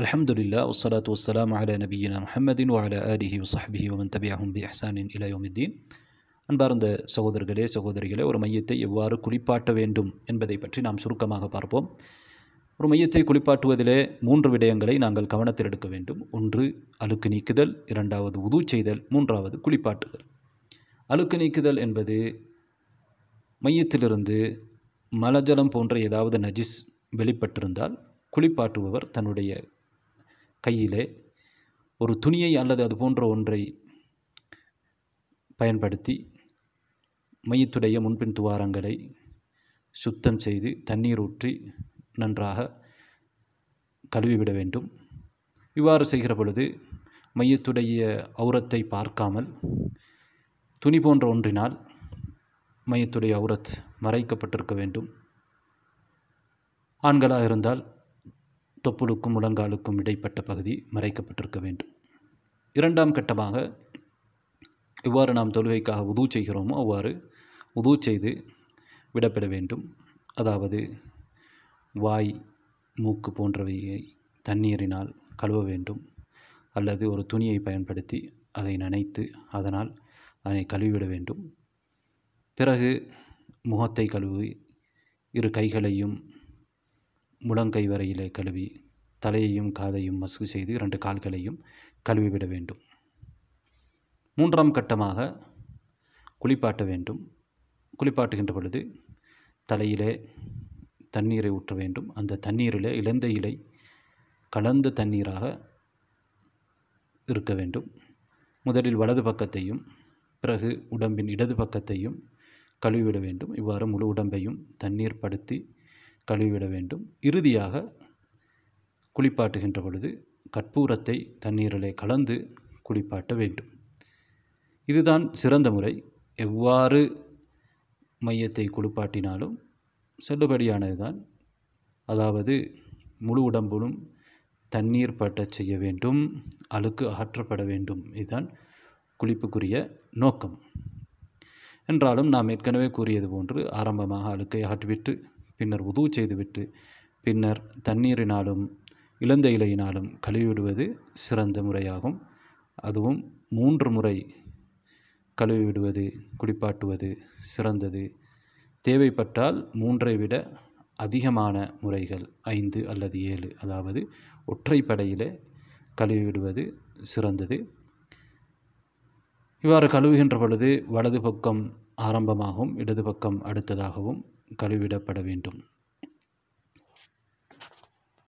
والصلاة والسلام على அல محمد وعلى آله وصحبه ومن تبعهم بإحسان إلى يوم الدين அன்பார்ந்த சகோதரர்களே சகோதரிகளே ஒரு மையத்தை எவ்வாறு குளிப்பாட்ட வேண்டும் என்பதை பற்றி நாம் சுருக்கமாக பார்ப்போம் ஒரு மையத்தை குளிப்பாட்டுவதிலே மூன்று விடயங்களை நாங்கள் கவனத்தில் எடுக்க வேண்டும் ஒன்று அழுக்கு நீக்குதல் இரண்டாவது உது செய்தல் மூன்றாவது குளிப்பாட்டுதல் அழுக்கு நீக்குதல் என்பது மையத்திலிருந்து மலஜலம் போன்ற ஏதாவது நஜிஸ் வெளிப்பட்டிருந்தால் குளிப்பாட்டுபவர் தன்னுடைய கையிலே ஒரு துணியை அல்லது அது போன்ற ஒன்றை பயன்படுத்தி மையத்துடைய முன்பின் துவாரங்களை சுத்தம் செய்து தண்ணீர் ஊற்றி நன்றாக கழுவிவிட வேண்டும் இவ்வாறு செய்கிற பொழுது மையத்துடைய அவுரத்தை பார்க்காமல் துணி போன்ற ஒன்றினால் மையத்துடைய அவுரத் மறைக்கப்பட்டிருக்க வேண்டும் ஆண்களாக இருந்தால் தொப்புளுக்கும் முழங்காலுக்கும் இடைப்பட்ட பகுதி மறைக்கப்பட்டிருக்க வேண்டும் இரண்டாம் கட்டமாக எவ்வாறு நாம் தொழுகைக்காக உதவு செய்கிறோமோ அவ்வாறு உதவு செய்து விடப்பட வேண்டும் அதாவது வாய் மூக்கு போன்றவையை தண்ணீரினால் கழுவ வேண்டும் அல்லது ஒரு துணியை பயன்படுத்தி அதை நனைத்து அதனால் அதனை கழுவிவிட வேண்டும் பிறகு முகத்தை கழுவி இரு கைகளையும் முழங்கை வரையிலே கழுவி தலையையும் காதையும் மசுகு செய்து இரண்டு கால்களையும் கழுவிவிட வேண்டும் மூன்றாம் கட்டமாக குளிப்பாட்ட வேண்டும் குளிப்பாட்டுகின்ற பொழுது தலையிலே தண்ணீரை ஊற்ற வேண்டும் அந்த தண்ணீரிலே இழந்த இலை கலந்த தண்ணீராக இருக்க வேண்டும் முதலில் வலது பக்கத்தையும் பிறகு உடம்பின் இடது பக்கத்தையும் கழுவிவிட வேண்டும் இவ்வாறு முழு உடம்பையும் தண்ணீர் படுத்தி கழுவிட வேண்டும் இறுதியாக குளிப்பாட்டுகின்ற பொழுது கற்பூரத்தை தண்ணீரிலே கலந்து குளிப்பாட்ட வேண்டும் இதுதான் சிறந்த முறை எவ்வாறு மையத்தை குளிப்பாட்டினாலும் செல்லுபடியானது தான் அதாவது முழு உடம்பிலும் தண்ணீர் பட்ட செய்ய வேண்டும் அழுக்கு அகற்றப்பட வேண்டும் இதுதான் குளிப்புக்குரிய நோக்கம் என்றாலும் நாம் ஏற்கனவே கூறியது போன்று ஆரம்பமாக அழுக்கை அகற்றிவிட்டு பின்னர் உதவு செய்துவிட்டு பின்னர் தண்ணீரினாலும் இளந்த இலையினாலும் கழுவிவிடுவது சிறந்த முறையாகும் அதுவும் மூன்று முறை கழுவிவிடுவது குடிப்பாட்டுவது சிறந்தது தேவைப்பட்டால் மூன்றை விட அதிகமான முறைகள் ஐந்து அல்லது ஏழு அதாவது ஒற்றைப்படையிலே கழுவிவிடுவது சிறந்தது இவ்வாறு கழுவுகின்ற பொழுது வலது பக்கம் ஆரம்பமாகவும் இடது பக்கம் அடுத்ததாகவும் கழுவிடப்பட வேண்டும்